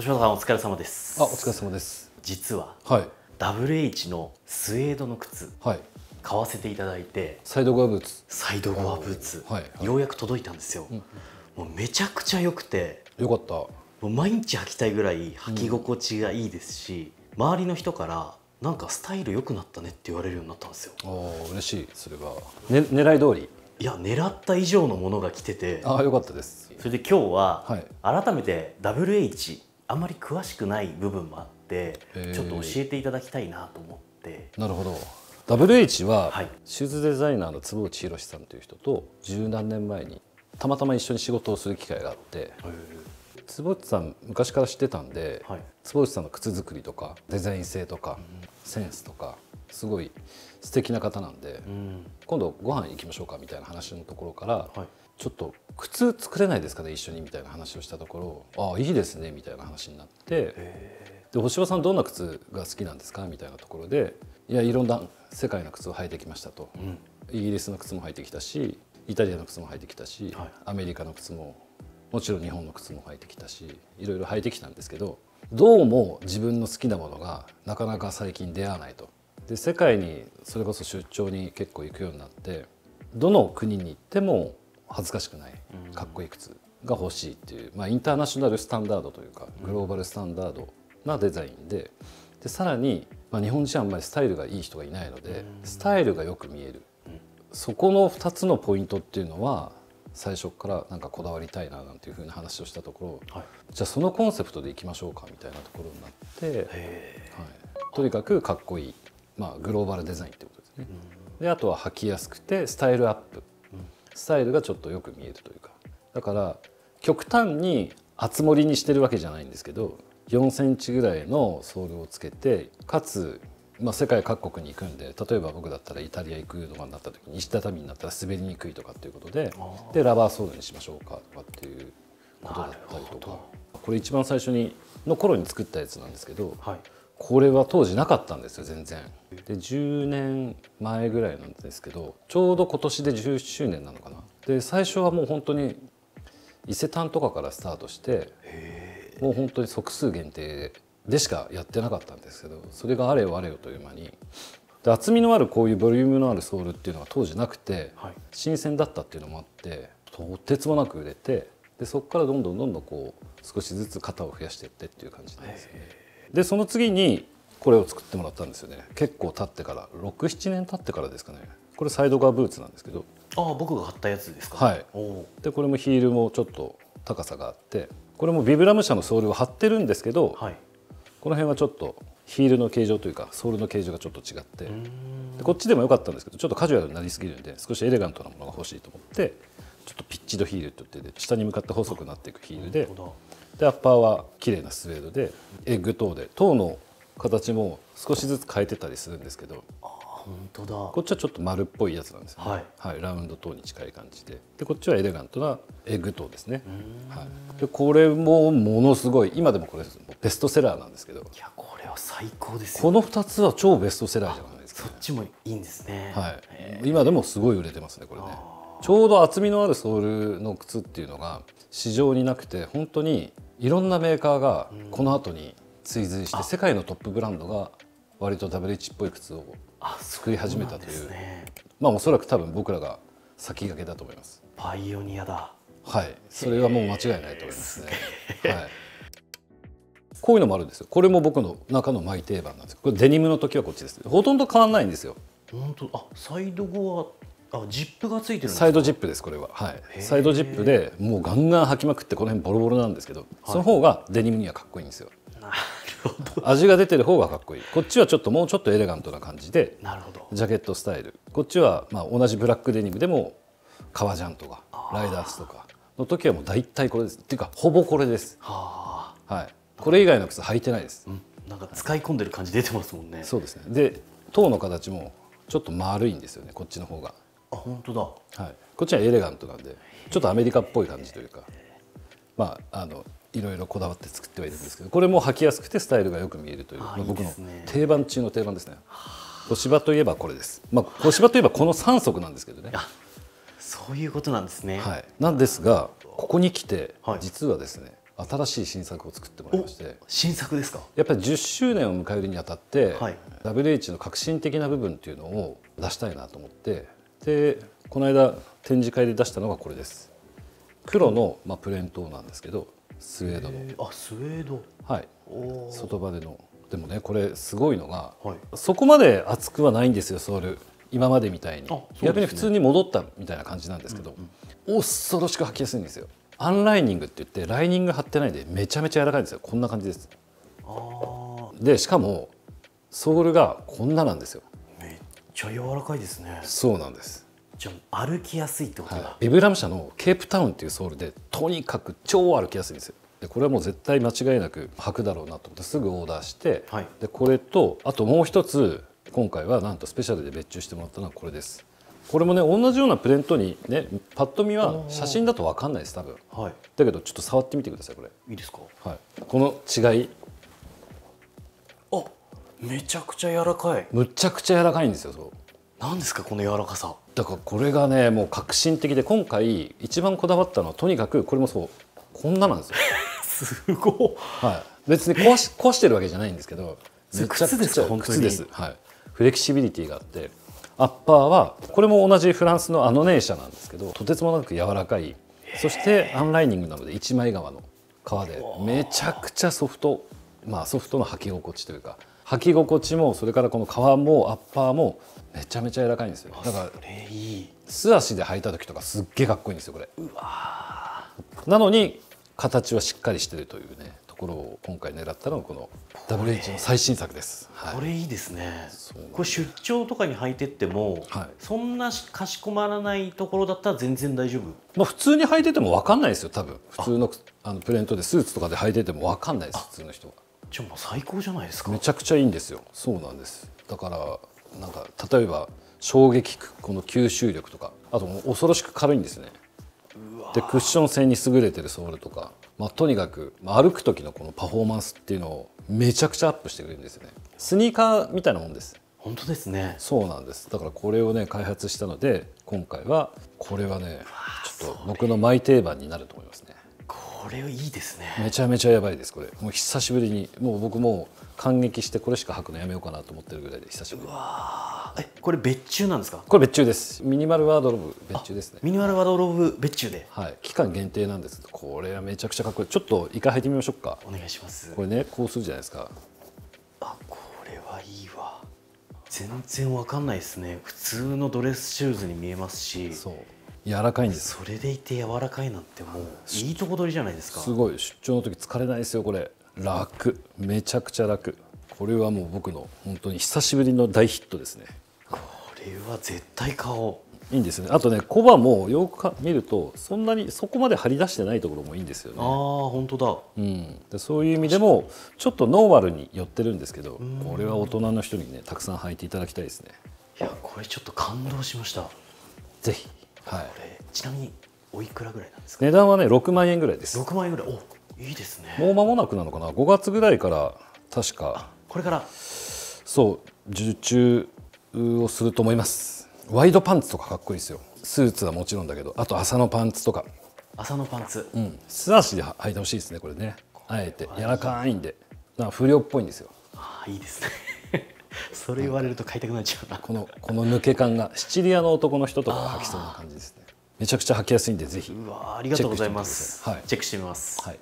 星野さんお疲れ様です。あ、お疲れ様です。実は、はい、WH のスウェードの靴、はい、買わせていただいて、サイドゴアブーツ、サイドゴアブーツ、はい、ようやく届いたんですよ。うん、もうめちゃくちゃ良くて、よかった。もう毎日履きたいぐらい履き心地がいいですし、うん、周りの人からなんかスタイル良くなったねって言われるようになったんですよ。あ嬉しいそれは、ね、狙い通りいや狙った以上のものが来ててあよかったですそれで今日は、はい、改めて WH あまり詳しくない部分もあってちょっと教えていただきたいなと思ってなるほど WH は、シューズデザイナーの坪内宏さんという人と十何年前にたまたま一緒に仕事をする機会があって坪内さん昔から知ってたんで、はい、坪内さんの靴作りとかデザイン性とか、うん、センスとかすごい素敵な方なんで、うん、今度ご飯行きましょうかみたいな話のところから、はい、ちょっと靴作れないですかね一緒にみたいな話をしたところああいいですねみたいな話になってで星葉さんどんな靴が好きなんですかみたいなところでいやいろんな世界の靴を履いてきましたと、うん、イギリスの靴も履いてきたしイタリアの靴も履いてきたし、はい、アメリカの靴ももちろん日本の靴も履いてきたしいろいろ履いてきたんですけどどうも自分の好きなものがなかなか最近出会わないと。で世界にそれこそ出張に結構行くようになってどの国に行っても恥ずかしくないかっこいい靴が欲しいっていう、まあ、インターナショナルスタンダードというかグローバルスタンダードなデザインででさらに、まあ、日本人はあんまりスタイルがいい人がいないのでスタイルがよく見えるそこの2つのポイントっていうのは最初からなんかこだわりたいななんていうふうな話をしたところ、はい、じゃあそのコンセプトでいきましょうかみたいなところになって、はい、とにかくかっこいいまあ、グローバルデザインってことですね。であとは履きやすくてスタイルアップスタイルがちょっとよく見えるというかだから極端に厚盛りにしてるわけじゃないんですけど4センチぐらいのソールをつけてかつ、まあ、世界各国に行くんで例えば僕だったらイタリア行くとかになった時に石畳になったら滑りにくいとかっていうことででラバーソールにしましょうかとかっていうことだったりとかこれ一番最初にの頃に作ったやつなんですけど、はいこれは当時なかったんですよ全然で10年前ぐらいなんですけどちょうど今年で10周年なのかなで最初はもう本当に伊勢丹とかからスタートしてもう本当に即数限定でしかやってなかったんですけどそれがあれよあれよという間にで厚みのあるこういうボリュームのあるソールっていうのは当時なくて、はい、新鮮だったっていうのもあってとてつもなく売れてでそこからどんどんどんどんこう少しずつ型を増やしていってっていう感じなんですよね。でその次にこれを作ってもらったんですよね結構経ってから67年経ってからですかねこれサイドガーブーツなんですけどああ僕が買ったやつですかはいでこれもヒールもちょっと高さがあってこれもビブラム社のソールを貼ってるんですけど、はい、この辺はちょっとヒールの形状というかソールの形状がちょっと違ってでこっちでも良かったんですけどちょっとカジュアルになりすぎるんで少しエレガントなものが欲しいと思ってちょっとピッチドヒールって言って下に向かって細くなっていくヒールででアッパーは綺麗なスウェードでエッグ等で等の形も少しずつ変えてたりするんですけどあ本当だこっちはちょっと丸っぽいやつなんですよね、はい、はい、ラウンド等に近い感じででこっちはエレガントなエッグ等ですね、はい、でこれもものすごい今でもこれベストセラーなんですけどいやこれは最高ですよ、ね、この2つは超ベストセラーじゃないですか、ね、そっちもいいんですね、はい、今でもすごい売れてますねこれねちょうど厚みのあるソールの靴っていうのが市場になくて本当にいろんなメーカーがこの後に追随して、世界のトップブランドが割と WH っぽい靴を作り始めたというまあおそらく多分僕らが先駆けだと思いますパイオニアだはいそれはもう間違いないと思いますね、はい、こういうのもあるんですよこれも僕の中のマイ定番なんですこれデニムの時はこっちですほとんど変わらないんですよ本当あサイドゴアあジップがついてるサイドジップですこれは、はい、サイドジップでもうガンガン履きまくってこの辺ボロボロなんですけど、はい、その方がデニムにはかっこいいんですよなるほど味が出てる方がかっこいいこっちはちょっともうちょっとエレガントな感じでなるほどジャケットスタイルこっちはまあ同じブラックデニムでも革ジャンとかライダースとかの時はもう大体これですっていうかほぼこれですは、はい、これ以外の靴履いてないです、うん、なんか使い込んでる感じ出てますもんね、そうですねで塔の形もちょっと丸いんですよねこっちの方があ本当だ、はい、こっちはエレガントなんでちょっとアメリカっぽい感じというかまああのいろいろこだわって作ってはいるんですけどこれも履きやすくてスタイルがよく見えるという、まあ、僕の定番中の定番ですね小芝といえばこれです、まあ、小芝といえばこの3足なんですけどねあそういうことなんですね、はい、なんですがここに来て実はですね、はい、新しい新作を作ってもらいまして新作ですかやっぱり10周年を迎えるにあたって、はい、WH の革新的な部分っていうのを出したいなと思ってでこの間展示会で出したのがこれです黒の、まあ、プレーントなんですけどスウェードのあスウェードはい外場でのでもねこれすごいのが、はい、そこまで厚くはないんですよソール今までみたいに、ね、逆に普通に戻ったみたいな感じなんですけど、うんうん、恐ろしく履きやすいんですよアンライニングって言ってライニング貼ってないでめちゃめちゃ柔らかいんですよこんな感じですでしかもソールがこんななんですよちゃ柔らかいですねそうなんですじゃ歩きやすいってことだ、はい、ビブラム社のケープタウンっていうソウルでとにかく超歩きやすいんですよでこれはもう絶対間違いなく履くだろうなと思ってすぐオーダーして、はい、でこれとあともう一つ今回はなんとスペシャルで別注してもらったのはこれですこれもね同じようなプレントにねパッと見は写真だと分かんないです多分、はい、だけどちょっと触ってみてくださいこれいいですか、はい、この違いめちゃくちゃ柔らかいむちゃくちゃ柔らかいんですよそう何ですかこの柔らかさだからこれがねもう革新的で今回一番こだわったのはとにかくこれもそうこんななんですよ すごはい、別に壊し壊してるわけじゃないんですけどめちゃくちゃ靴ですはい、フレキシビリティがあってアッパーはこれも同じフランスのアノネーシャなんですけどとてつもなく柔らかいそしてアンライニングなので一枚革の革でめちゃくちゃソフトまあソフトの履き心地というか履き心地もそれからこの革もアッパーもめちゃめちゃ柔らかいんですよだから素足で履いた時とかすっげえかっこいいんですよこれうわなのに形はしっかりしてるというねところを今回狙ったのがこの WH の最新作です、はい、これいいですねこれ出張とかに履いてっても、はい、そんなかしこまらないところだったら全然大丈夫まあ普通に履いてても分かんないですよ多分普通のあのプレントでスーツとかで履いてても分かんないです普通の人はじゃもう最高じゃないですかめちゃくちゃいいんですよそうなんですだからなんか例えば衝撃この吸収力とかあともう恐ろしく軽いんですねでクッション性に優れてるソールとか、まあ、とにかく、まあ、歩く時のこのパフォーマンスっていうのをめちゃくちゃアップしてくれるんですよねスニーカーみたいなもんです本当ですねそうなんですだからこれをね開発したので今回はこれはねちょっと僕のマイ定番になると思いますねこれいいですねめちゃめちゃやばいですこれもう久しぶりにもう僕も感激してこれしか履くのやめようかなと思ってるぐらいで久しぶりうわえこれ別注なんですかこれ別注ですミニマルワードローブ別注ですねミニマルワードローブ別注ではい期間限定なんですこれはめちゃくちゃかっこいいちょっと一回履いてみましょうかお願いしますこれねこうするじゃないですかあこれはいいわ全然わかんないですね普通のドレスシューズに見えますしそう柔らかいんですそれでいて柔らかいなんてもういいとこ取りじゃないですかすごい出張の時疲れないですよこれ楽めちゃくちゃ楽これはもう僕の本当に久しぶりの大ヒットですねこれは絶対買おういいんですねあとねコバもよく見るとそんなにそこまで張り出してないところもいいんですよねああ本当だ、うん、でそういう意味でもちょっとノーマルに寄ってるんですけどこれは大人の人にねたくさん履いていただきたいですねいやこれちょっと感動しましたぜひはい、これちなみにおいくらぐらいなんですか値段はね6万円ぐらいです6万円ぐらいおいいですねもう間もなくなのかな5月ぐらいから確かこれからそう受注をすると思いますワイドパンツとかかっこいいですよスーツはもちろんだけどあと朝のパンツとか朝のパンツうん素足で履いてほしいですねこれねあえて柔らかいんでな不良っぽいんですよああいいですねそれ言われると買いたくなっちゃうなこのこの抜け感がシチリアの男の人とか履きそうな感じですねめちゃくちゃ履きやすいんでぜひうわありがとうございますチェックしてみます、はい